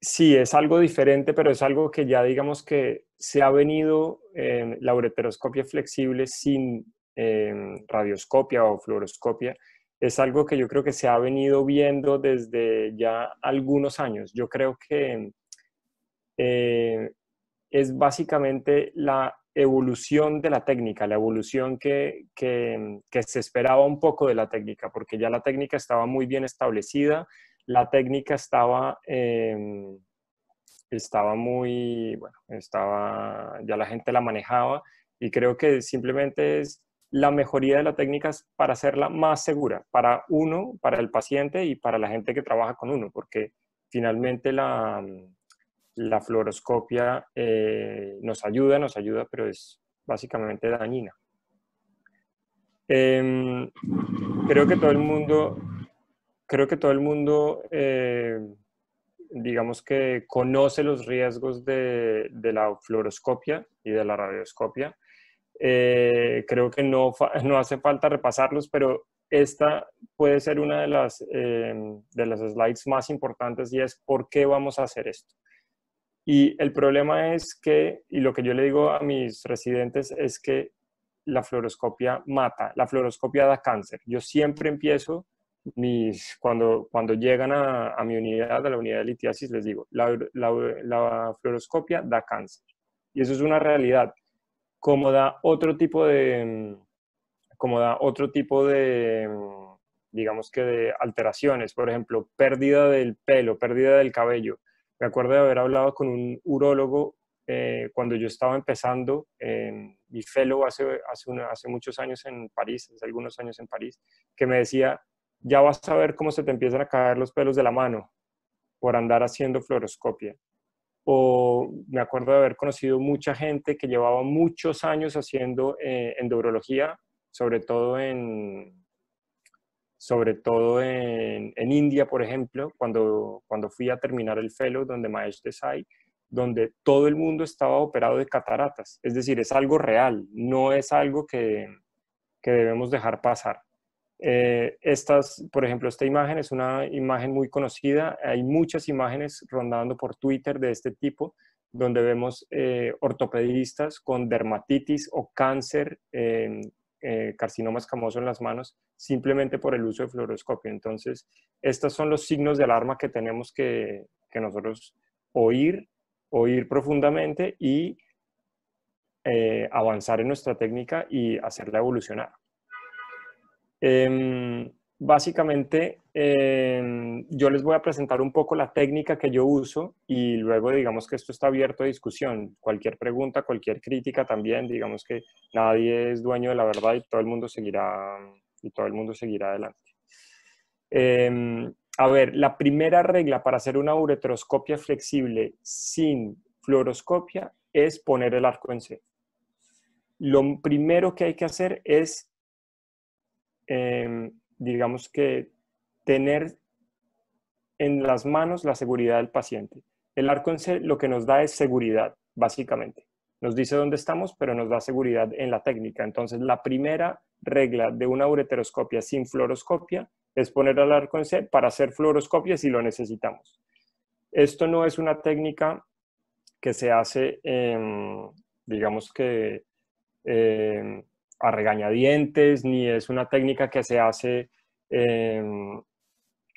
Sí, es algo diferente, pero es algo que ya digamos que se ha venido eh, la ureteroscopia flexible sin em, radioscopia o fluoroscopia. Es algo que yo creo que se ha venido viendo desde ya algunos años. Yo creo que eh, es básicamente la evolución de la técnica, la evolución que, se esperaba un poco de la técnica, porque ya la técnica estaba muy bien establecida, la técnica estaba, em, estaba muy, bueno, estaba, ya la gente la manejaba y creo que simplemente es la mejoría de la técnica para hacerla más segura para uno, para el paciente y para la gente que trabaja con uno, porque finalmente la, la fluoroscopia eh, nos ayuda, nos ayuda, pero es básicamente dañina. Em, creo que todo el mundo creo que todo el mundo, eh, digamos que conoce los riesgos de, de, la fluoroscopia y de la radioscopia. Eh, creo que no, no hace falta repasarlos, pero esta puede ser una de las, eh, de las slides más importantes y es por qué vamos a hacer esto. Y el problema es que, y lo que yo le digo a mis residentes es que la fluoroscopia mata, la fluoroscopia da cáncer. Yo siempre empiezo mis, cuando, cuando llegan a, mi unidad, a la unidad de litiasis, les digo, la, fluoroscopia da cáncer. Y eso es una realidad. Como da otro tipo de, como da otro tipo de, digamos que de alteraciones, por ejemplo, pérdida del pelo, pérdida del cabello. Me acuerdo de haber hablado con un urólogo eh, cuando yo estaba empezando en mi fellow hace, hace, hace muchos años en París, hace algunos años en París, que me decía, ya vas a ver cómo se te empiezan a caer los pelos de la mano por andar haciendo fluoroscopia. O me acuerdo de haber conocido mucha gente que llevaba muchos años haciendo eh, sobre todo en, sobre todo en, India, por ejemplo, cuando, fui a terminar el fellow donde Mahesh Desai, donde todo el mundo estaba operado de cataratas. Es decir, es algo real, no es algo que debemos dejar pasar. Eh, estas, por ejemplo, esta imagen es una imagen muy conocida. Hay muchas imágenes rondando por Twitter de este tipo, donde vemos eh, ortopedistas con dermatitis o cáncer, em, eh, carcinoma escamoso en las manos, simplemente por el uso de fluoroscopio. Entonces, estos son los signos de alarma que tenemos que, que nosotros oír, oír profundamente y avanzar en nuestra técnica y hacerla evolucionar. Em, básicamente, em, yo les voy a presentar un poco la técnica que yo uso y luego digamos que esto está abierto a discusión. Cualquier pregunta, cualquier crítica también, digamos que nadie es dueño de la verdad y todo el mundo seguirá, y todo el mundo seguirá adelante. Em, a ver, la primera regla para hacer una uretroscopia flexible sin fluoroscopia es poner el arco en C. Lo primero que hay que hacer es Em, digamos que tener en las manos la seguridad del paciente. El arco en C lo que nos da es seguridad, básicamente. Nos dice dónde estamos, pero nos da seguridad en la técnica. Entonces, la primera regla de una ureteroscopia sin fluoroscopia es poner al arco en C para hacer fluoroscopia si lo necesitamos. Esto no es una técnica que se hace, digamos que, em, a regañadientes, ni es una técnica que se hace em,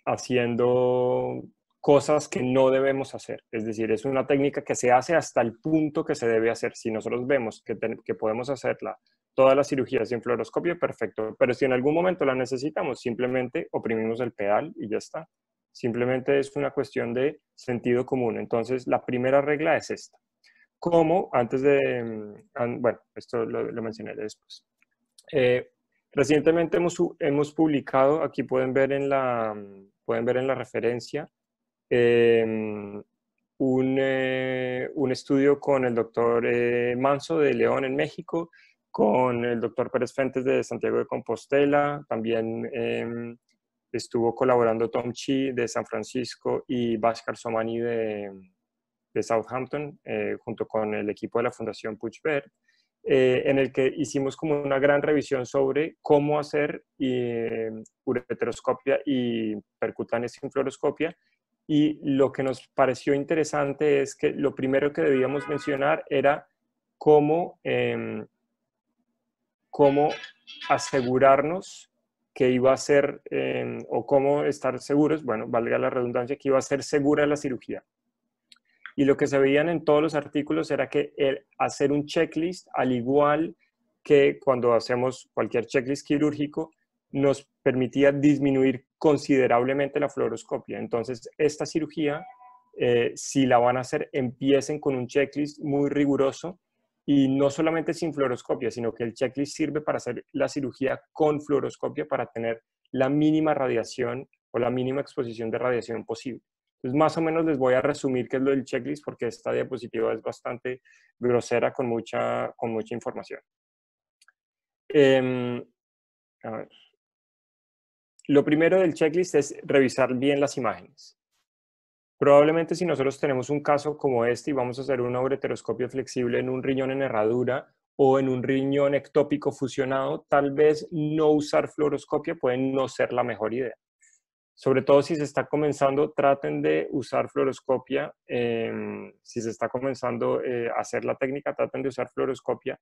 haciendo cosas que no debemos hacer. Es decir, es una técnica que se hace hasta el punto que se debe hacer. Si nosotros vemos que, que podemos hacerla, todas las cirugías sin fluoroscopio, perfecto. Pero si en algún momento la necesitamos, simplemente oprimimos el pedal y ya está. Simplemente es una cuestión de sentido común. Entonces, la primera regla es esta. ¿Cómo? Antes de... Em, bueno, esto lo, lo mencionaré después. Eh, recientemente hemos, publicado, aquí pueden ver en la, referencia, em, eh, un, estudio con el doctor eh, Manso de León en México, con el doctor Pérez Fentes de Santiago de Compostela, también em, estuvo colaborando Tom Chi de San Francisco y Bhaskar Somani de, Southampton, junto con el equipo de la Fundación Puchberg. Eh, en el que hicimos como una gran revisión sobre cómo hacer eh, ureteroscopia y percutánea sin fluoroscopia. Y lo que nos pareció interesante es que lo primero que debíamos mencionar era cómo, em, cómo asegurarnos que iba a ser, em, o cómo estar seguros, bueno, valga la redundancia, que iba a ser segura la cirugía. Y lo que se veían en todos los artículos era que el hacer un checklist, al igual que cuando hacemos cualquier checklist quirúrgico, nos permitía disminuir considerablemente la fluoroscopia. Entonces, esta cirugía, eh, si la van a hacer, empiecen con un checklist muy riguroso y no solamente sin fluoroscopia, sino que el checklist sirve para hacer la cirugía con fluoroscopia para tener la mínima radiación o la mínima exposición de radiación posible. Entonces, más o menos les voy a resumir qué es lo del checklist porque esta diapositiva es bastante grosera con mucha, con mucha información. Em, lo primero del checklist es revisar bien las imágenes. Probablemente si nosotros tenemos un caso como este y vamos a hacer un obreteroscopio flexible en un riñón en herradura o en un riñón ectópico fusionado, tal vez no usar fluoroscopia puede no ser la mejor idea sobre todo si se está comenzando, traten de usar fluoroscopia. Em, si se está comenzando eh, a hacer la técnica, traten de usar fluoroscopia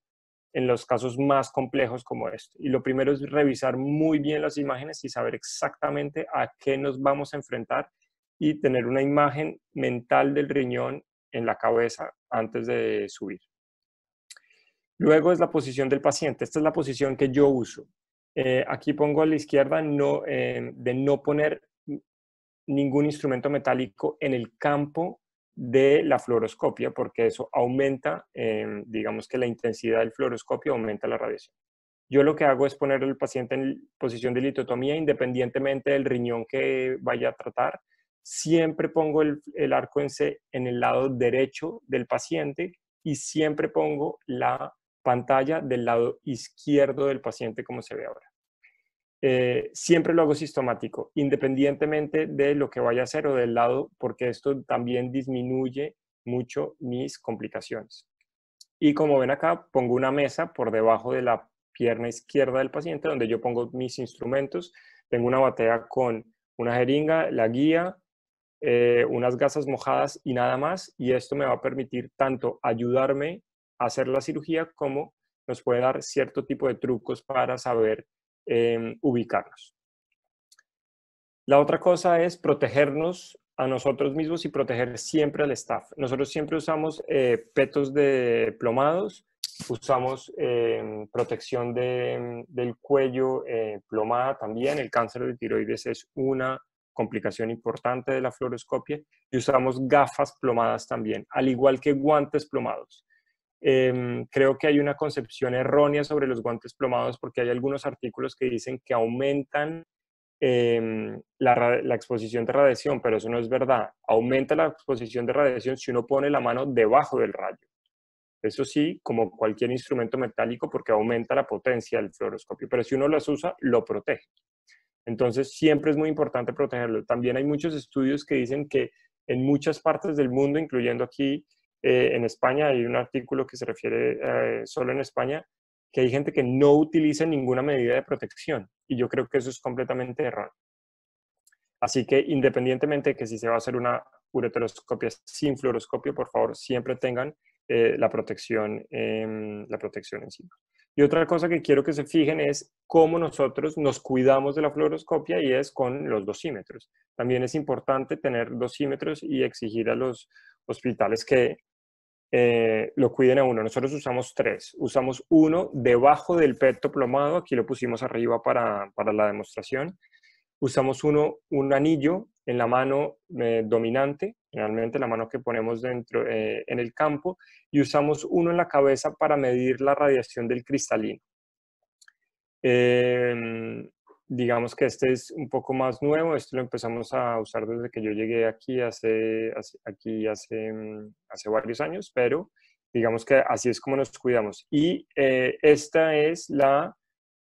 en los casos más complejos como este. Y lo primero es revisar muy bien las imágenes y saber exactamente a qué nos vamos a enfrentar y tener una imagen mental del riñón en la cabeza antes de subir. Luego es la posición del paciente. Esta es la posición que yo uso. Eh, aquí pongo a la izquierda no, em, de no poner ningún instrumento metálico en el campo de la fluoroscopia, porque eso aumenta, em, digamos que la intensidad del fluoroscopio aumenta la radiación. Yo lo que hago es poner al paciente en posición de litotomía, independientemente del riñón que vaya a tratar. Siempre pongo el, el arco en, C, en el lado derecho del paciente y siempre pongo la pantalla del lado izquierdo del paciente, como se ve ahora. Eh, siempre lo hago sistemático, independientemente de lo que vaya a hacer o del lado, porque esto también disminuye mucho mis complicaciones. Y como ven acá, pongo una mesa por debajo de la pierna izquierda del paciente, donde yo pongo mis instrumentos. Tengo una batea con una jeringa, la guía, eh, unas gasas mojadas y nada más. Y esto me va a permitir tanto ayudarme a hacer la cirugía como nos puede dar cierto tipo de trucos para saber Em, ubicarnos. La otra cosa es protegernos a nosotros mismos y proteger siempre al staff. Nosotros siempre usamos eh, petos de plomados, usamos em, protección em, del cuello eh, plomada también, el cáncer de tiroides es una complicación importante de la fluoroscopia y usamos gafas plomadas también, al igual que guantes plomados. Em, creo que hay una concepción errónea sobre los guantes plomados porque hay algunos artículos que dicen que aumentan em, la, la, exposición de radiación, pero eso no es verdad. Aumenta la exposición de radiación si uno pone la mano debajo del rayo. Eso sí, como cualquier instrumento metálico, porque aumenta la potencia del fluoroscopio, pero si uno las usa, lo protege. Entonces, siempre es muy importante protegerlo. También hay muchos estudios que dicen que en muchas partes del mundo, incluyendo aquí eh, en España, hay un artículo que se refiere eh, solo en España, que hay gente que no utiliza ninguna medida de protección y yo creo que eso es completamente erróneo. Así que independientemente de que si se va a hacer una ureteroscopia sin fluoroscopio, por favor, siempre tengan eh, la, protección, em, la protección encima. Y otra cosa que quiero que se fijen es cómo nosotros nos cuidamos de la fluoroscopia y es con los dosímetros. También es importante tener dosímetros y exigir a los hospitales que eh, lo cuiden a uno. Nosotros usamos tres. Usamos uno debajo del peto plomado, aquí lo pusimos arriba para, para la demostración. Usamos uno, un anillo en la mano eh, dominante, generalmente la mano que ponemos dentro eh, en el campo, y usamos uno en la cabeza para medir la radiación del cristalino. Eh, digamos que este es un poco más nuevo, esto lo empezamos a usar desde que yo llegué aquí hace, aquí mm, hace, varios años, pero digamos que así es como nos cuidamos. Y eh, esta es la,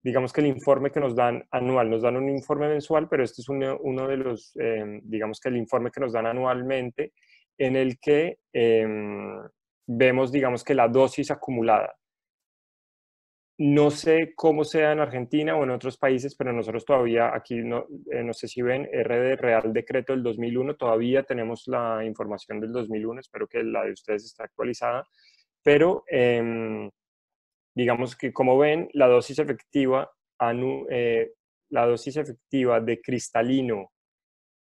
digamos que el informe que nos dan anual, nos dan un informe mensual, pero este es uno, de los, em, digamos que el informe que nos dan anualmente en el que em, vemos, digamos que la dosis acumulada. No sé cómo sea en Argentina o en otros países, pero nosotros todavía aquí, no, eh, sé si ven, RD Real Decreto del 2001, todavía tenemos la información del 2001, espero que la de ustedes está actualizada, pero em, digamos que como ven, la dosis efectiva, eh, la dosis efectiva de cristalino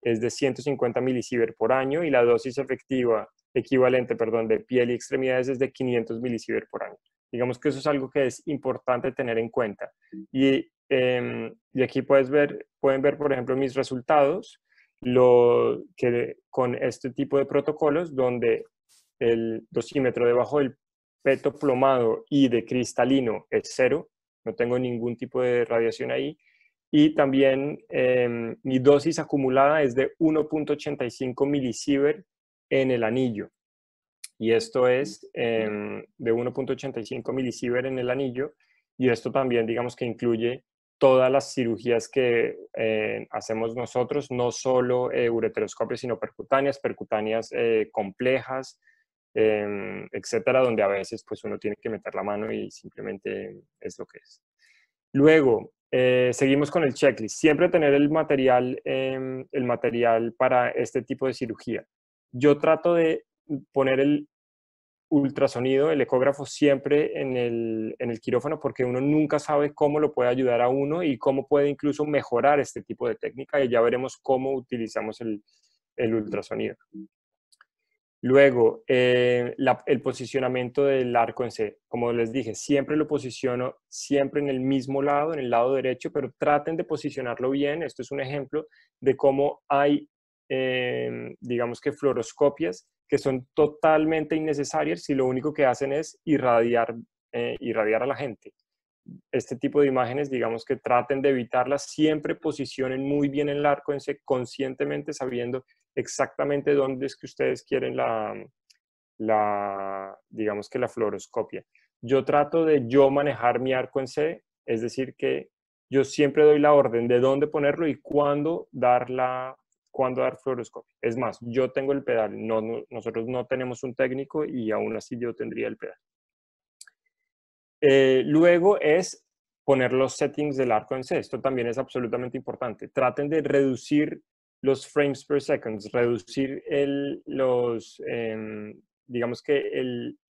es de 150 milisiever por año y la dosis efectiva equivalente, perdón, de piel y extremidades es de 500 milisiever por año. Digamos que eso es algo que es importante tener en cuenta. Em, y, aquí puedes ver, pueden ver, por ejemplo, mis resultados lo, que, con este tipo de protocolos donde el dosímetro debajo del peto plomado y de cristalino es cero, no tengo ningún tipo de radiación ahí, y también em, mi dosis acumulada es de 1.85 milisievert en el anillo y esto es em, de 1.85 milisiever en el anillo y esto también digamos que incluye todas las cirugías que eh, hacemos nosotros, no solo eh, ureteroscopias, sino percutáneas, percutáneas eh, complejas, em, etcétera, donde a veces pues uno tiene que meter la mano y simplemente es lo que es. Luego, seguimos con el checklist. Siempre tener el material, em, el material para este tipo de cirugía. Yo trato de poner el ultrasonido, el ecógrafo siempre en el, quirófano porque uno nunca sabe cómo lo puede ayudar a uno y cómo puede incluso mejorar este tipo de técnica y ya veremos cómo utilizamos el, ultrasonido. Luego, eh, el posicionamiento del arco en C. Como les dije, siempre lo posiciono siempre en el mismo lado, en el lado derecho, pero traten de posicionarlo bien. Esto es un ejemplo de cómo hay Em, digamos que fluoroscopias, que son totalmente innecesarias si lo único que hacen es irradiar, eh, irradiar a la gente. Este tipo de imágenes, digamos que traten de evitarlas, siempre posicionen muy bien el arco, en C conscientemente sabiendo exactamente dónde es que ustedes quieren la, la digamos que la fluoroscopia. Yo trato de yo manejar mi arco en C, es decir, que yo siempre doy la orden de dónde ponerlo y cuándo dar la, cuándo dar fluoroscopia. Es más, yo tengo el pedal, no, nosotros no tenemos un técnico y aún así yo tendría el pedal. Eh, luego es poner los settings del arco en C. Esto también es absolutamente importante. Traten de reducir los frames per second, reducir el, los, em, digamos que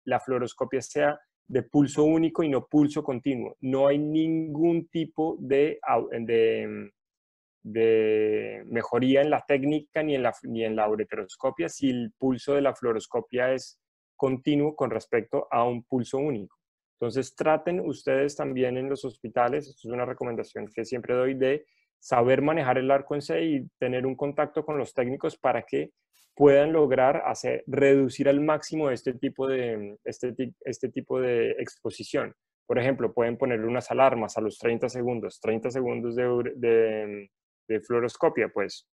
la fluoroscopia sea de pulso único y no pulso continuo. No hay ningún tipo de, de em, de mejoría en la técnica ni en la, ni en la ureteroscopia si el pulso de la fluoroscopia es continuo con respecto a un pulso único. Entonces traten ustedes también en los hospitales, esto es una recomendación que siempre doy, de saber manejar el arco en C y tener un contacto con los técnicos para que puedan lograr hacer, reducir al máximo este tipo, de, este, este tipo de exposición. Por ejemplo, pueden poner unas alarmas a los 30 segundos, 30 segundos de, de fluoroscopia, pues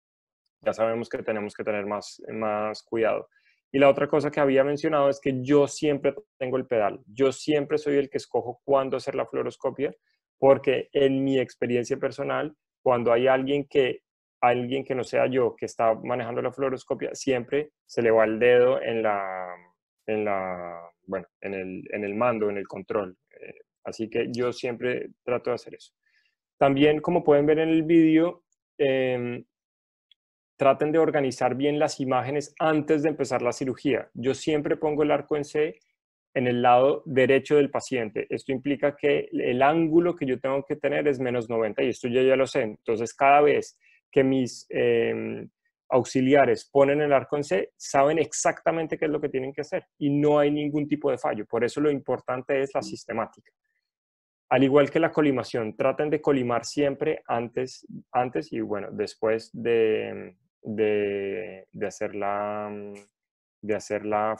ya sabemos que tenemos que tener más, más cuidado. Y la otra cosa que había mencionado es que yo siempre tengo el pedal. Yo siempre soy el que escojo cuándo hacer la fluoroscopia, porque en mi experiencia personal, cuando hay alguien que, alguien que no sea yo, que está manejando la fluoroscopia, siempre se le va el dedo en la, en la, en el, en el mando, en el control. Eh, así que yo siempre trato de hacer eso. También, como pueden ver en el vídeo, Em, traten de organizar bien las imágenes antes de empezar la cirugía. Yo siempre pongo el arco en C en el lado derecho del paciente. Esto implica que el ángulo que yo tengo que tener es menos 90 y esto yo ya lo sé. Entonces, cada vez que mis em, auxiliares ponen el arco en C, saben exactamente qué es lo que tienen que hacer y no hay ningún tipo de fallo. Por eso lo importante es la mm. sistemática al igual que la colimación, traten de colimar siempre antes, antes y bueno, después de, de, de hacer la,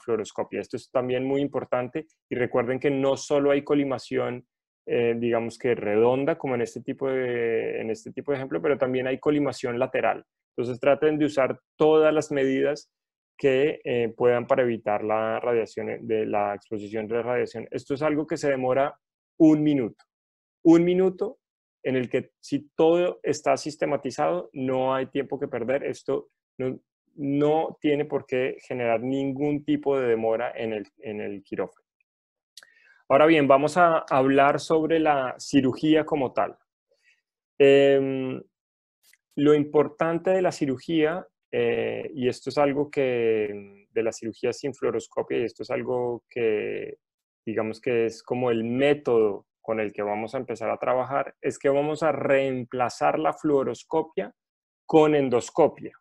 fluoroscopia. Esto es también muy importante y recuerden que no solo hay colimación, eh, digamos que redonda, como en este, tipo de, en este tipo de ejemplo, pero también hay colimación lateral. Entonces traten de usar todas las medidas que eh, puedan para evitar la radiación, eh, de la exposición de radiación. Esto es algo que se demora un minuto. Un minuto en el que si todo está sistematizado, no hay tiempo que perder. Esto no, tiene por qué generar ningún tipo de demora en el, en el quirófano. Ahora bien, vamos a hablar sobre la cirugía como tal. Em, lo importante de la cirugía, eh, y esto es algo que, de la cirugía sin fluoroscopia, y esto es algo que digamos que es como el método con el que vamos a empezar a trabajar, es que vamos a reemplazar la fluoroscopia con endoscopia.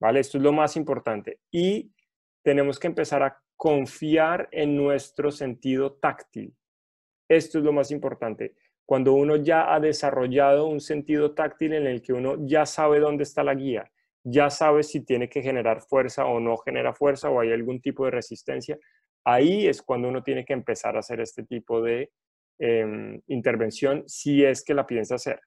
¿Vale? Esto es lo más importante. Y tenemos que empezar a confiar en nuestro sentido táctil. Esto es lo más importante. Cuando uno ya ha desarrollado un sentido táctil en el que uno ya sabe dónde está la guía, ya sabe si tiene que generar fuerza o no genera fuerza o hay algún tipo de resistencia, ahí es cuando uno tiene que empezar a hacer este tipo de em, intervención si es que la piensa hacer.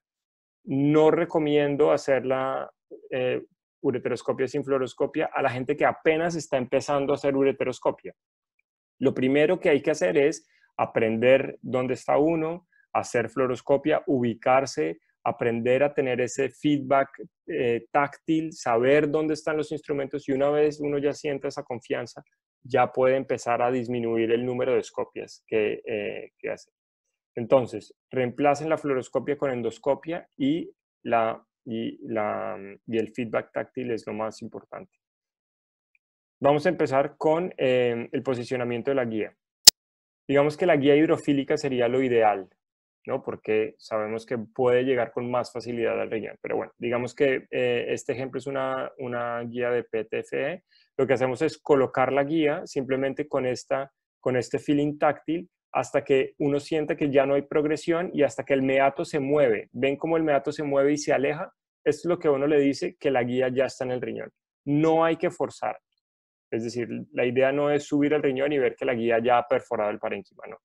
No recomiendo hacer la eh, ureteroscopia sin fluoroscopia a la gente que apenas está empezando a hacer ureteroscopia. Lo primero que hay que hacer es aprender dónde está uno, hacer fluoroscopia, ubicarse, aprender a tener ese feedback eh, táctil, saber dónde están los instrumentos y una vez uno ya sienta esa confianza, ya puede empezar a disminuir el número de escopias eh, que, hace. Entonces, reemplacen la fluoroscopia con endoscopia y, la, y, la, mm, y el feedback táctil es lo más importante. Vamos a empezar con eh, el posicionamiento de la guía. Digamos que la guía hidrofílica sería lo ideal, ¿no? Porque sabemos que puede llegar con más facilidad al riñón. Pero bueno, digamos que eh, este ejemplo es una, una guía de PTFE lo que hacemos es colocar la guía simplemente con, esta, con este feeling táctil hasta que uno sienta que ya no hay progresión y hasta que el meato se mueve. ¿Ven cómo el meato se mueve y se aleja? Esto es lo que uno le dice que la guía ya está en el riñón. No hay que forzar. Es decir, la idea no es subir el riñón y ver que la guía ya ha perforado el parénquima, no.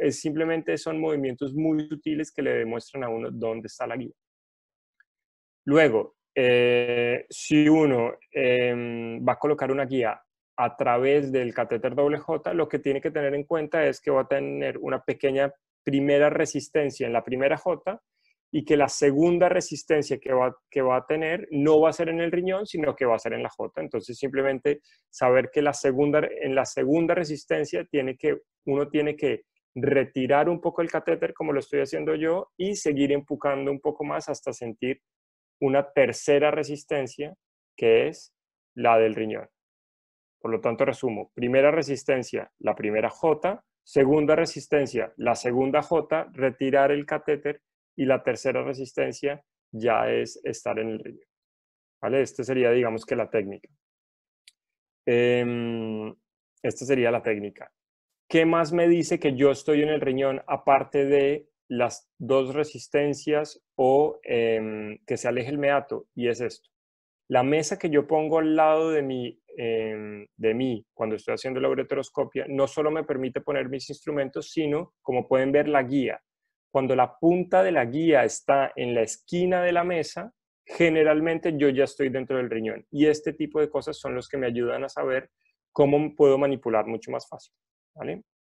Es simplemente son movimientos muy sutiles que le demuestran a uno dónde está la guía. Luego, eh, si uno em, va a colocar una guía a través del catéter doble J, lo que tiene que tener en cuenta es que va a tener una pequeña primera resistencia en la primera J y que la segunda resistencia que va, que va a tener no va a ser en el riñón, sino que va a ser en la J. Entonces simplemente saber que la segunda, en la segunda resistencia tiene que, uno tiene que retirar un poco el catéter como lo estoy haciendo yo y seguir empujando un poco más hasta sentir una tercera resistencia que es la del riñón. Por lo tanto, resumo, primera resistencia, la primera J, segunda resistencia, la segunda J, retirar el catéter y la tercera resistencia ya es estar en el riñón. ¿Vale? Esta sería, digamos que la técnica. Em, esta sería la técnica. ¿Qué más me dice que yo estoy en el riñón aparte de las dos resistencias o em, que se aleje el meato, y es esto. La mesa que yo pongo al lado de mí, em, de mí cuando estoy haciendo la ureteroscopia no solo me permite poner mis instrumentos, sino, como pueden ver, la guía. Cuando la punta de la guía está en la esquina de la mesa, generalmente yo ya estoy dentro del riñón. Y este tipo de cosas son los que me ayudan a saber cómo puedo manipular mucho más fácil.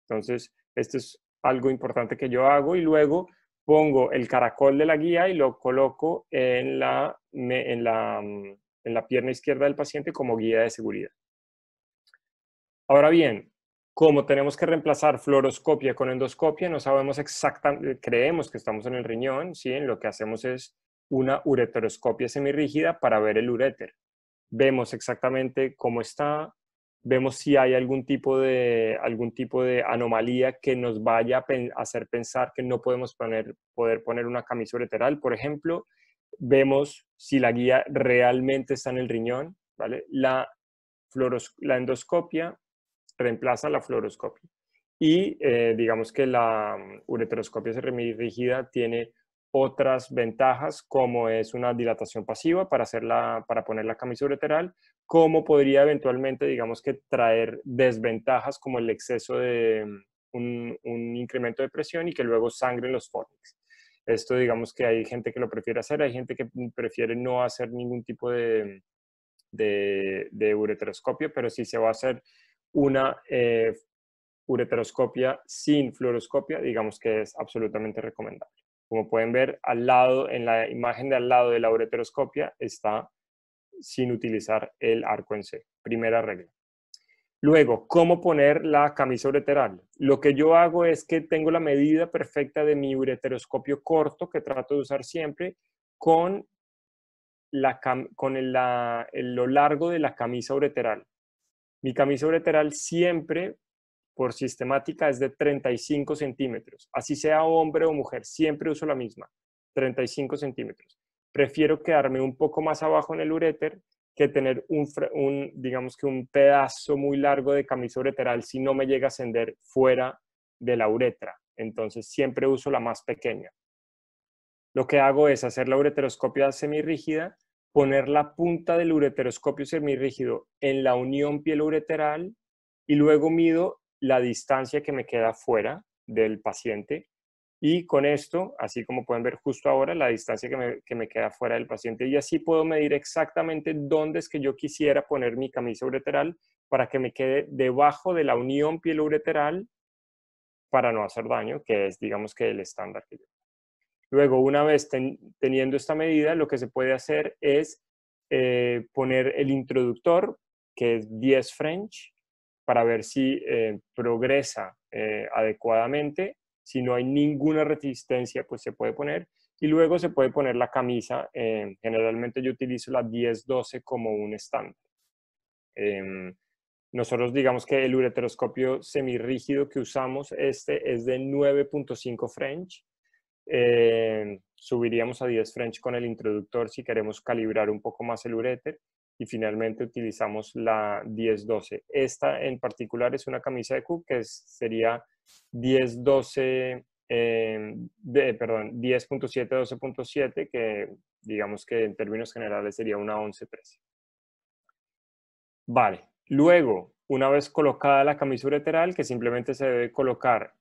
Entonces, este es algo importante que yo hago y luego pongo el caracol de la guía y lo coloco en la, mm, en la, pierna izquierda del paciente como guía de seguridad. Ahora bien, como tenemos que reemplazar fluoroscopia con endoscopia, no sabemos exactamente, creemos que estamos en el riñón, ¿sí? lo que hacemos es una ureteroscopia semirrígida para ver el ureter. Vemos exactamente cómo está, vemos si hay algún tipo de, algún tipo de anomalía que nos vaya a hacer pensar que no podemos poner, poder poner una camisa ureteral, por ejemplo. Vemos si la guía realmente está en el riñón, ¿vale? La, fluoros, la endoscopia reemplaza la fluoroscopia. Y eh, digamos que la mm, ureteroscopia semirrígida tiene otras ventajas como es una dilatación pasiva para, hacerla para poner la camisa ureteral, como podría eventualmente, digamos que traer desventajas como el exceso de mm, un, incremento de presión y que luego sangre en los fornix. Esto digamos que hay gente que lo prefiere hacer, hay gente que prefiere no hacer ningún tipo de, mm, de, pero si se va a hacer una eh, ureteroscopia sin fluoroscopia, digamos que es absolutamente recomendable. Como pueden ver, al lado, en la imagen de al lado de la ureteroscopia está sin utilizar el arco en C. Primera regla. Luego, ¿cómo poner la camisa ureteral? Lo que yo hago es que tengo la medida perfecta de mi ureteroscopio corto, que trato de usar siempre, con, la, con lo largo de la camisa ureteral. Mi camisa ureteral siempre por sistemática es de 35 centímetros. Así sea hombre o mujer, siempre uso la misma, 35 centímetros. Prefiero quedarme un poco más abajo en el uréter que tener un, un, digamos que un pedazo muy largo de camisa ureteral si no me llega a ascender fuera de la uretra. Entonces siempre uso la más pequeña. Lo que hago es hacer la ureteroscopia semirrígida, poner la punta del ureteroscopio semirrígido en la unión piel ureteral y luego mido la distancia que me queda fuera del paciente y con esto, así como pueden ver justo ahora, la distancia que me, queda fuera del paciente y así puedo medir exactamente dónde es que yo quisiera poner mi camisa ureteral para que me quede debajo de la unión piel ureteral para no hacer daño, que es digamos que el estándar que Luego, una vez teniendo esta medida, lo que se puede hacer es eh, poner el introductor, que es 10 French, para ver si eh, progresa eh, adecuadamente. Si no hay ninguna resistencia, pues se puede poner. Y luego se puede poner la camisa. Eh, generalmente yo utilizo la 10-12 como un estándar. Em, nosotros digamos que el ureteroscopio semirrígido que usamos, este es de 9.5 French. Em, subiríamos a 10 French con el introductor si queremos calibrar un poco más el ureter y finalmente utilizamos la 10-12. Esta en particular es una camisa de Q, que sería 10-12, eh, de, perdón, 10.7, 12.7, que digamos que en términos generales sería una 11-13. Vale, luego, una vez colocada la camisa ureteral, que simplemente se debe colocar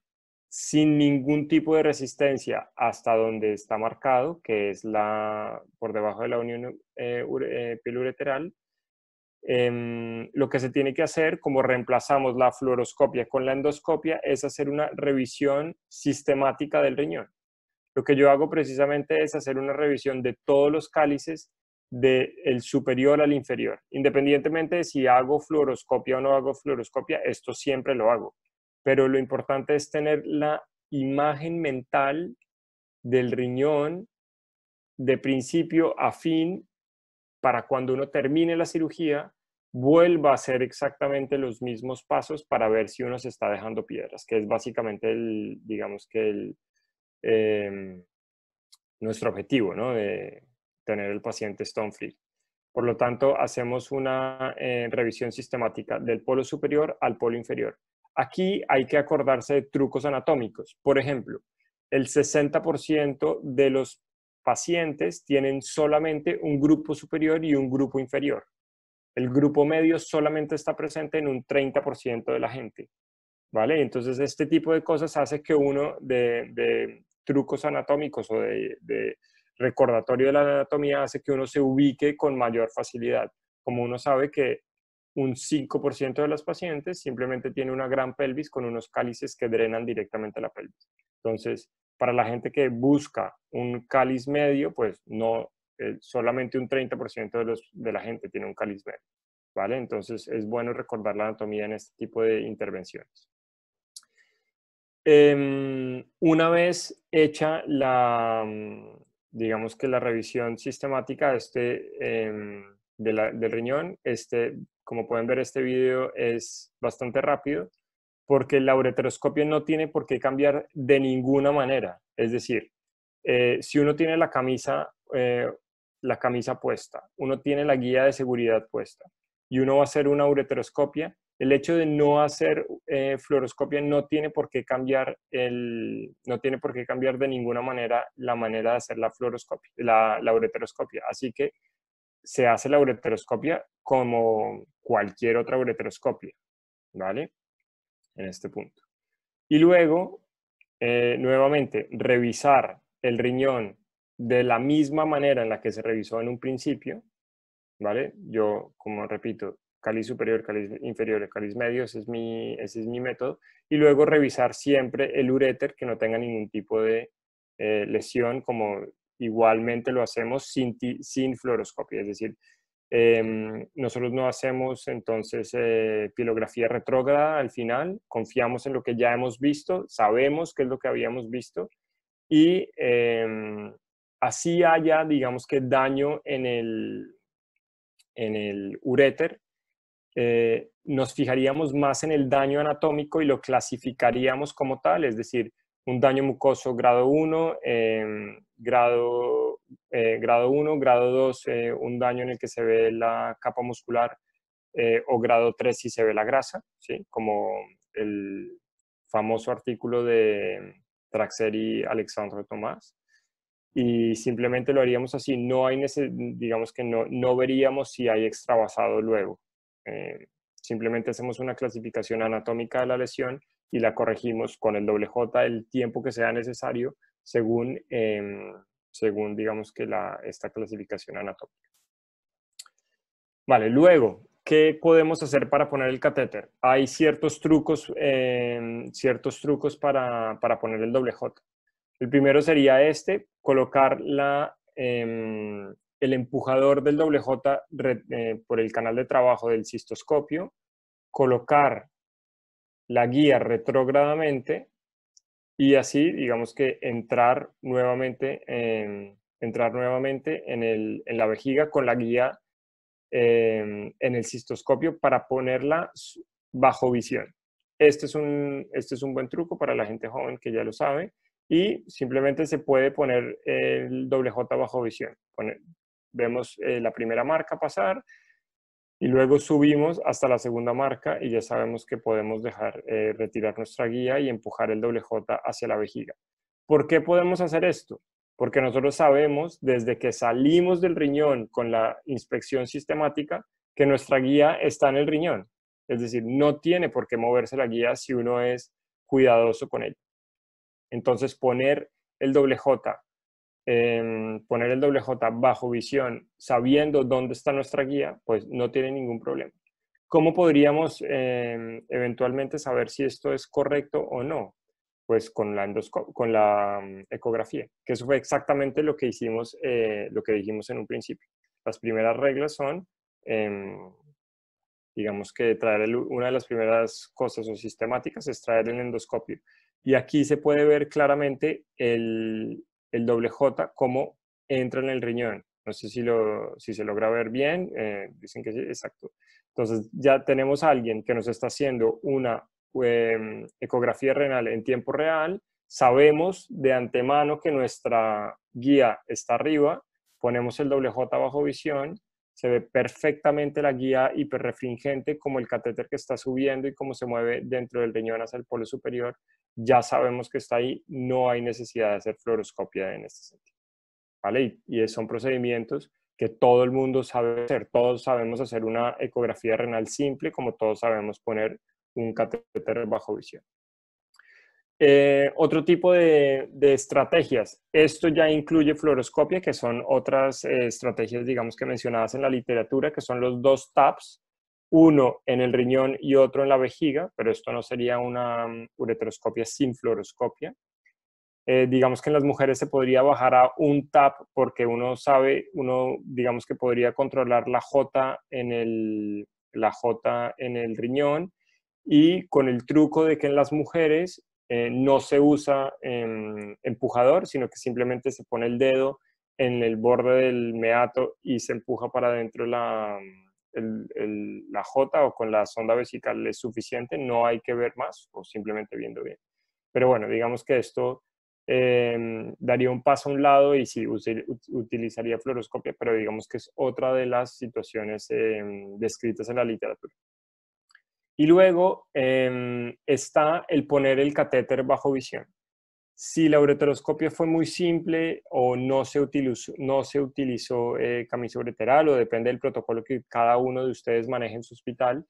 sin ningún tipo de resistencia hasta donde está marcado, que es la, por debajo de la unión eh, eh em, lo que se tiene que hacer, como reemplazamos la fluoroscopia con la endoscopia, es hacer una revisión sistemática del riñón. Lo que yo hago precisamente es hacer una revisión de todos los cálices del superior al inferior. Independientemente de si hago fluoroscopia o no hago fluoroscopia, esto siempre lo hago pero lo importante es tener la imagen mental del riñón de principio a fin para cuando uno termine la cirugía vuelva a hacer exactamente los mismos pasos para ver si uno se está dejando piedras, que es básicamente el, digamos que em, nuestro objetivo, ¿no? De tener el paciente stone free. Por lo tanto, hacemos una eh, revisión sistemática del polo superior al polo inferior. Aquí hay que acordarse de trucos anatómicos. Por ejemplo, el 60% de los pacientes tienen solamente un grupo superior y un grupo inferior. El grupo medio solamente está presente en un 30% de la gente. ¿Vale? Entonces, este tipo de cosas hace que uno de, trucos anatómicos o de recordatorio de la anatomía hace que uno se ubique con mayor facilidad. Como uno sabe que un 5% de las pacientes simplemente tiene una gran pelvis con unos cálices que drenan directamente la pelvis. Entonces, para la gente que busca un cáliz medio, pues no, eh, solamente un 30% de, los, de la gente tiene un cáliz medio. ¿Vale? Entonces, es bueno recordar la anatomía en este tipo de intervenciones. Em, una vez hecha la, mm, digamos que la revisión sistemática de este, em, la, del riñón, este como pueden ver este video es bastante rápido, porque la ureteroscopia no tiene por qué cambiar de ninguna manera. Es decir, eh, si uno tiene la camisa, eh, la camisa puesta, uno tiene la guía de seguridad puesta y uno va a hacer una ureteroscopia, el hecho de no hacer eh, fluoroscopia no tiene por qué cambiar el, no tiene por qué cambiar de ninguna manera la manera de hacer la fluoroscopia, la, la ureteroscopia. Así que se hace la ureteroscopia como cualquier otra ureteroscopia, ¿vale? En este punto. Y luego, eh, nuevamente, revisar el riñón de la misma manera en la que se revisó en un principio, ¿vale? Yo, como repito, cáliz superior, cáliz inferior, cáliz medio, ese es, mi, ese es mi método, y luego revisar siempre el ureter que no tenga ningún tipo de eh, lesión, como igualmente lo hacemos sin, sin fluoroscopia, es decir, em, nosotros no hacemos entonces eh, retrógrada al final, confiamos en lo que ya hemos visto, sabemos qué es lo que habíamos visto y em, así haya, digamos que daño en el, en el uréter, eh, nos fijaríamos más en el daño anatómico y lo clasificaríamos como tal, es decir, un daño mucoso grado 1, em, grado, eh, grado 1, grado 2, eh, un daño en el que se ve la capa muscular, eh, o grado 3 si se ve la grasa, como el famoso artículo de Traxer y Alexandre Tomás. Y simplemente lo haríamos así, no hay, digamos que no, no veríamos si hay extravasado luego. simplemente hacemos una clasificación anatómica de la lesión y la corregimos con el doble J el tiempo que sea necesario según, em, según digamos que la, esta clasificación anatómica. Vale, luego, ¿qué podemos hacer para poner el catéter? Hay ciertos trucos, em, ciertos trucos para, poner el doble J. El primero sería este, colocar la, em, el empujador del doble J eh, por el canal de trabajo del cistoscopio, colocar la guía retrógradamente y así, digamos que entrar nuevamente en, entrar nuevamente en, la vejiga con la guía em, en el cistoscopio para ponerla bajo visión. Este es, un, este es un buen truco para la gente joven que ya lo sabe y simplemente se puede poner el doble J bajo visión. vemos eh, la primera marca pasar, y luego subimos hasta la segunda marca y ya sabemos que podemos dejar eh, retirar nuestra guía y empujar el doble j hacia la vejiga. ¿Por qué podemos hacer esto? Porque nosotros sabemos desde que salimos del riñón con la inspección sistemática que nuestra guía está en el riñón. Es decir, no tiene por qué moverse la guía si uno es cuidadoso con ella. Entonces, poner el doble j Em, poner el WJ bajo visión sabiendo dónde está nuestra guía, pues no tiene ningún problema. ¿Cómo podríamos em, eventualmente saber si esto es correcto o no? Pues con la, con la mm, ecografía, que eso fue exactamente lo que hicimos, eh, lo que dijimos en un principio. Las primeras reglas son, em, digamos que traer una de las primeras cosas o sistemáticas es traer el endoscopio. Y aquí se puede ver claramente el, el doble J, como entra en el riñón. No sé si, lo, si se logra ver bien, eh, dicen que sí, exacto. Entonces ya tenemos a alguien que nos está haciendo una em, ecografía renal en tiempo real, sabemos de antemano que nuestra guía está arriba, ponemos el doble J bajo visión se ve perfectamente la guía hiperrefringente, como el catéter que está subiendo y cómo se mueve dentro del riñón hacia el polo superior. Ya sabemos que está ahí, no hay necesidad de hacer fluoroscopia en este sentido. ¿Vale? Y, y son procedimientos que todo el mundo sabe hacer. Todos sabemos hacer una ecografía renal simple, como todos sabemos poner un catéter bajo visión. Eh, otro tipo de, estrategias. Esto ya incluye fluoroscopia, que son otras eh, estrategias, digamos, que mencionadas en la literatura, que son los dos TAPs, uno en el riñón y otro en la vejiga, pero esto no sería una mm, uretroscopia sin fluoroscopia. Eh, digamos que en las mujeres se podría bajar a un TAP porque uno sabe, uno digamos que podría controlar la J en el, la J en el riñón y con el truco de que en las mujeres eh, no se usa empujador, sino que simplemente se pone el dedo en el borde del meato y se empuja para adentro la, mm, la jota o con la sonda vesical es suficiente, no hay que ver más o simplemente viendo bien. Pero bueno, digamos que esto em, daría un paso a un lado y si utilizaría fluoroscopia, pero digamos que es otra de las situaciones em, descritas en la literatura. Y luego em, está el poner el catéter bajo visión. Si la ureteroscopia fue muy simple o no se utilizó, no se utilizó eh, camisa ureteral o depende del protocolo que cada uno de ustedes maneje en su hospital,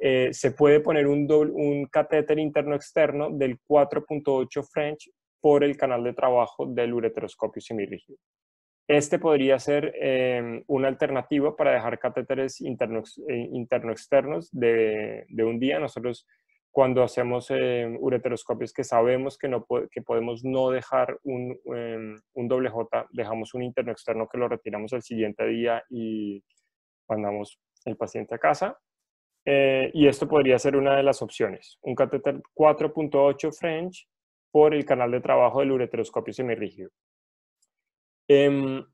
eh, se puede poner un, doble, un catéter interno-externo del 4.8 French por el canal de trabajo del ureteroscopio semirrígido. Este podría ser em, una alternativa para dejar catéteres eh, interno externos de, un día. Nosotros cuando hacemos em, ureteroscopios que sabemos que, no, que podemos no dejar un, em, un doble J, dejamos un interno externo que lo retiramos al siguiente día y mandamos el paciente a casa. Eh, y esto podría ser una de las opciones. Un catéter 4.8 French por el canal de trabajo del ureteroscopio semirrígido. Em,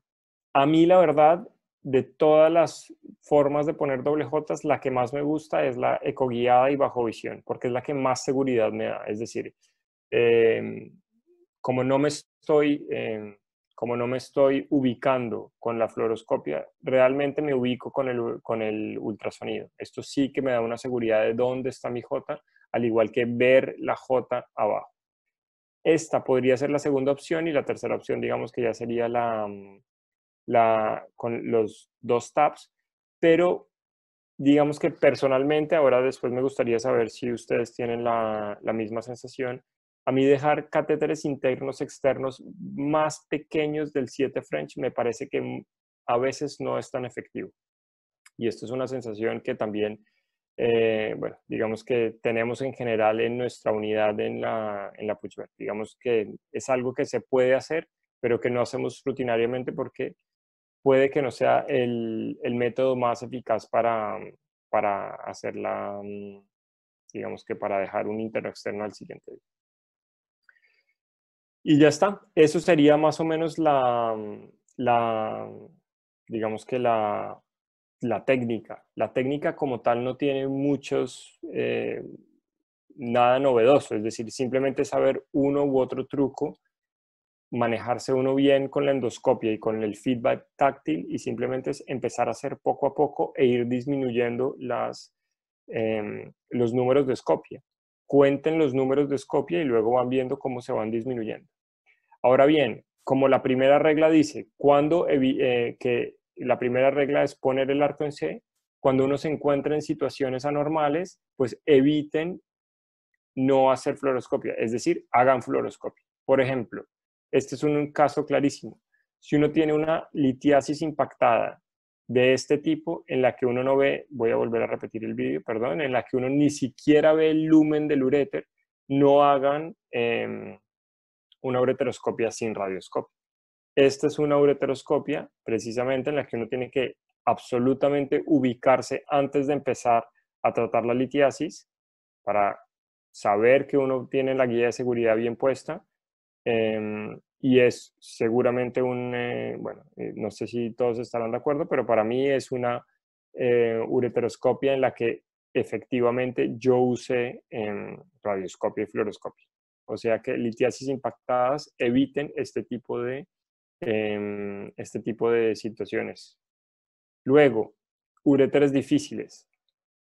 a mí, la verdad, de todas las formas de poner doble J, la que más me gusta es la ecoguiada y bajo visión, porque es la que más seguridad me da. Es decir, em, como no me estoy... Em, como no me estoy ubicando con la fluoroscopia, realmente me ubico con el, con el ultrasonido. Esto sí que me da una seguridad de dónde está mi J, al igual que ver la J abajo. Esta podría ser la segunda opción y la tercera opción, digamos que ya sería la, mm, la con los dos taps, pero digamos que personalmente, ahora después me gustaría saber si ustedes tienen la, la misma sensación. A mí dejar catéteres internos externos más pequeños del 7 French me parece que mm, a veces no es tan efectivo. Y esto es una sensación que también eh, bueno, digamos que tenemos en general en nuestra unidad en la, en Digamos que es algo que se puede hacer, pero que no hacemos rutinariamente porque puede que no sea el, el método más eficaz para, para hacerla, mm, digamos que para dejar un interno externo al siguiente día. Y ya está. Eso sería más o menos la, la digamos que la la técnica. La técnica como tal no tiene muchos, eh, nada novedoso, es decir, simplemente saber uno u otro truco, manejarse uno bien con la endoscopia y con el feedback táctil y simplemente es empezar a hacer poco a poco e ir disminuyendo las, em, los números de escopia. Cuenten los números de escopia y luego van viendo cómo se van disminuyendo. Ahora bien, como la primera regla dice, cuando eh, que la primera regla es poner el arco en C. Cuando uno se encuentra en situaciones anormales, pues eviten no hacer fluoroscopia, es decir, hagan fluoroscopia. Por ejemplo, este es un caso clarísimo. Si uno tiene una litiasis impactada de este tipo en la que uno no ve, voy a volver a repetir el vídeo, perdón, en la que uno ni siquiera ve el lumen del ureter, no hagan em, una ureteroscopia sin radioscopio. Esta es una ureteroscopia, precisamente, en la que uno tiene que absolutamente ubicarse antes de empezar a tratar la litiasis para saber que uno tiene la guía de seguridad bien puesta. Em, y es seguramente un, eh, bueno, eh, no sé si todos estarán de acuerdo, pero para mí es una eh, ureteroscopia en la que efectivamente yo usé em, radioscopia y fluoroscopia. O sea que litiasis impactadas eviten este tipo de Em, este tipo de situaciones. Luego, uréteres difíciles.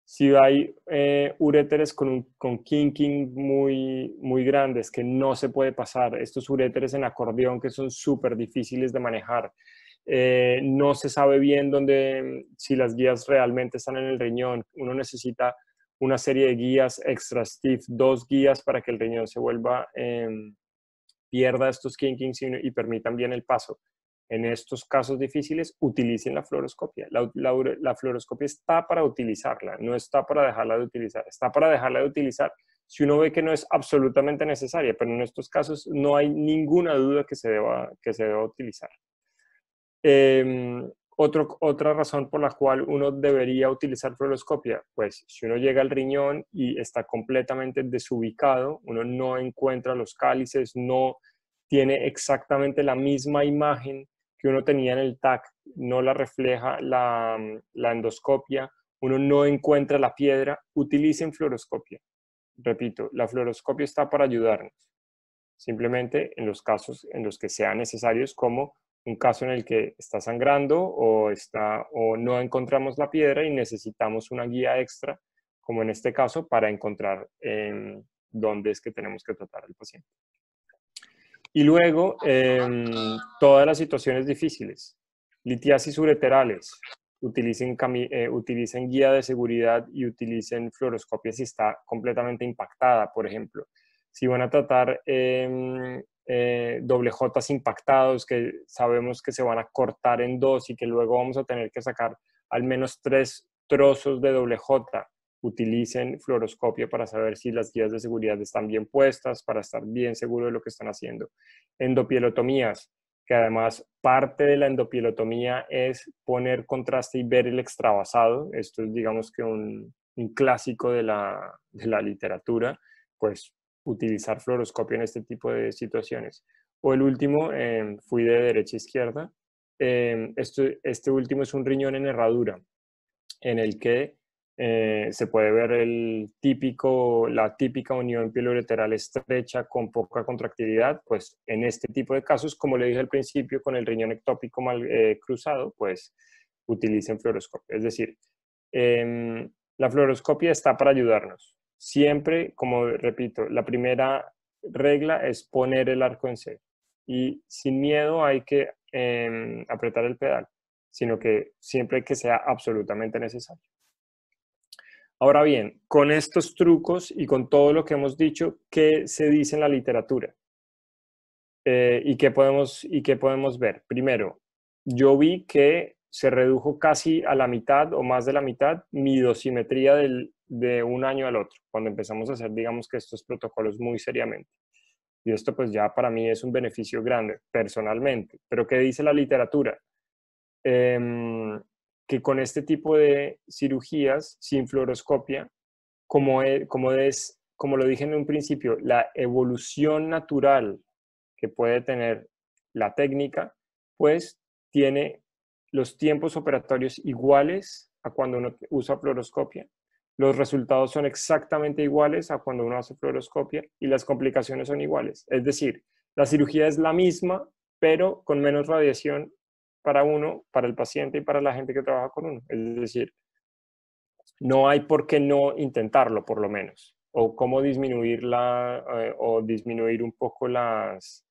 Si hay eh, ureteres uréteres con, con kinking muy, muy grandes que no se puede pasar, estos uréteres en acordeón que son súper difíciles de manejar, eh, no se sabe bien dónde, si las guías realmente están en el riñón, uno necesita una serie de guías extra stiff, dos guías para que el riñón se vuelva em, pierda estos kinkings y, y permitan bien el paso. En estos casos difíciles, utilicen la fluoroscopia. La, fluoroscopia está para utilizarla, no está para dejarla de utilizar. Está para dejarla de utilizar si uno ve que no es absolutamente necesaria, pero en estos casos no hay ninguna duda que se deba, que se deba utilizar. Em, otra razón por la cual uno debería utilizar fluoroscopia, pues si uno llega al riñón y está completamente desubicado, uno no encuentra los cálices, no tiene exactamente la misma imagen que uno tenía en el TAC, no la refleja la, la endoscopia, uno no encuentra la piedra, utilicen fluoroscopia. Repito, la fluoroscopia está para ayudarnos, simplemente en los casos en los que sean necesarios como un caso en el que está sangrando o, está, o no encontramos la piedra y necesitamos una guía extra, como en este caso, para encontrar em, dónde es que tenemos que tratar al paciente. Y luego, em, todas las situaciones difíciles, litiasis ureterales, utilicen, eh, utilicen guía de seguridad y utilicen fluoroscopia si está completamente impactada, por ejemplo. Si van a tratar em, doble eh, J impactados que sabemos que se van a cortar en dos y que luego vamos a tener que sacar al menos tres trozos de doble J. Utilicen fluoroscopio para saber si las guías de seguridad están bien puestas, para estar bien seguro de lo que están haciendo. Endopielotomías, que además parte de la endopielotomía es poner contraste y ver el extravasado. Esto es, digamos que, un, un clásico de la, de la literatura. Pues utilizar fluoroscopio en este tipo de situaciones. O el último, em, fui de derecha a izquierda. Em, este último es un riñón en herradura, en el que eh, se puede ver el típico, la típica unión piloreteral estrecha con poca contractividad, pues en este tipo de casos, como le dije al principio, con el riñón ectópico mal, eh, cruzado, pues utilicen fluoroscopio. Es decir, em, la fluoroscopia está para ayudarnos. Siempre, como repito, la primera regla es poner el arco en C. Y sin miedo hay que em, apretar el pedal, sino que siempre que sea absolutamente necesario. Ahora bien, con estos trucos y con todo lo que hemos dicho, ¿qué se dice en la literatura? Eh, ¿y, qué podemos, ¿Y qué podemos ver? Primero, yo vi que se redujo casi a la mitad o más de la mitad mi dosimetría del, de un año al otro, cuando empezamos a hacer, digamos que estos protocolos muy seriamente. Y esto pues ya para mí es un beneficio grande personalmente. Pero ¿qué dice la literatura? Em, que con este tipo de cirugías sin fluoroscopia, como, e, como, es, como lo dije en un principio, la evolución natural que puede tener la técnica, pues tiene los tiempos operatorios iguales a cuando uno usa fluoroscopia. Los resultados son exactamente iguales a cuando uno hace fluoroscopia y las complicaciones son iguales. Es decir, la cirugía es la misma, pero con menos radiación para uno, para el paciente y para la gente que trabaja con uno. Es decir, no hay por qué no intentarlo, por lo menos. O cómo disminuir eh, o disminuir un poco las,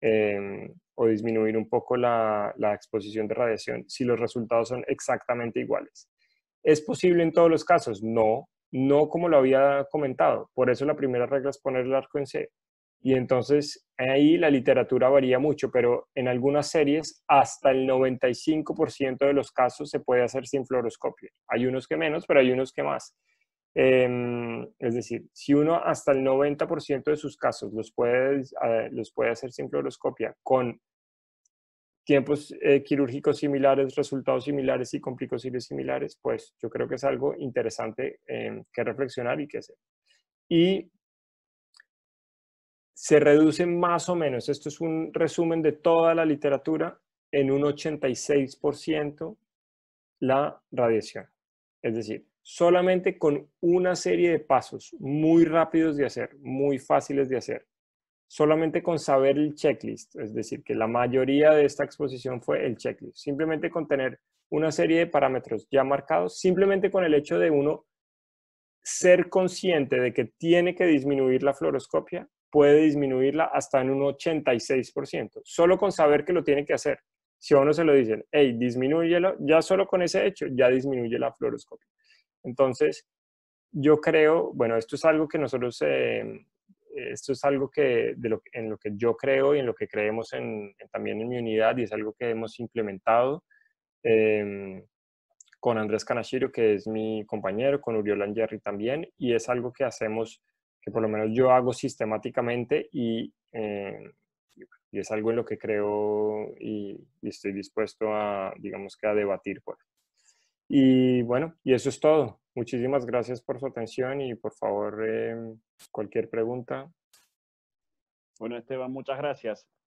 em, o disminuir un poco la, la exposición de radiación si los resultados son exactamente iguales. ¿Es posible en todos los casos? No, no como lo había comentado. Por eso la primera regla es poner el arco en C. Y entonces ahí la literatura varía mucho, pero en algunas series hasta el 95% de los casos se puede hacer sin fluoroscopio. Hay unos que menos, pero hay unos que más. Em, es decir, si uno hasta el 90% de sus casos los puede, eh, los puede hacer sin fluoroscopia con tiempos eh, quirúrgicos similares, resultados similares y complicaciones similares, pues yo creo que es algo interesante em, que reflexionar y que hacer. Y se reduce más o menos, esto es un resumen de toda la literatura, en un 86% la radiación. Es decir, solamente con una serie de pasos muy rápidos de hacer, muy fáciles de hacer. Solamente con saber el checklist, es decir, que la mayoría de esta exposición fue el checklist. Simplemente con tener una serie de parámetros ya marcados, simplemente con el hecho de uno ser consciente de que tiene que disminuir la fluoroscopia, puede disminuirla hasta en un 86%, solo con saber que lo tiene que hacer. Si a uno se lo dicen, hey, disminúyelo, ya solo con ese hecho, ya disminuye la fluoroscopia. Entonces, yo creo, bueno, esto es algo que nosotros, eh, esto es algo que, en lo que yo creo y en lo que creemos también en mi unidad y es algo que hemos implementado em, con Andrés Canashiro, que es mi compañero, con Uriol Jerry también, y es algo que hacemos, que por lo menos yo hago sistemáticamente y, em, y es algo en lo que creo y, estoy dispuesto a, digamos que a debatir Pues. Y bueno, y eso es todo. Muchísimas gracias por su atención y por favor, em, cualquier pregunta. Bueno, Esteban, muchas gracias.